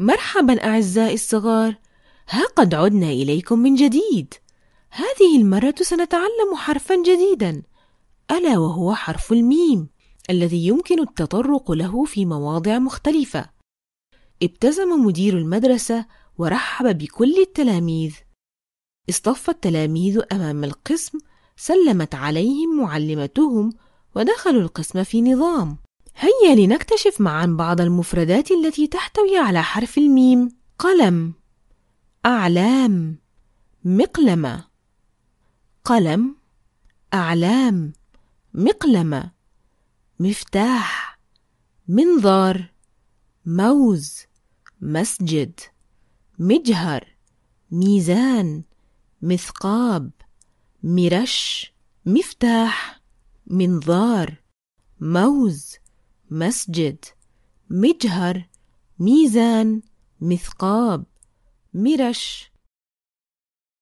مرحبا أعزائي الصغار ها قد عدنا إليكم من جديد هذه المرة سنتعلم حرفا جديدا ألا وهو حرف الميم الذي يمكن التطرق له في مواضع مختلفة ابتسم مدير المدرسة ورحب بكل التلاميذ اصطف التلاميذ أمام القسم سلمت عليهم معلمتهم ودخلوا القسم في نظام هيا لنكتشف معا بعض المفردات التي تحتوي على حرف الميم قلم أعلام مقلمة قلم أعلام مقلمة مفتاح منظار موز مسجد مجهر ميزان مثقاب مرش مفتاح منظار موز مسجد مجهر ميزان مثقاب مرش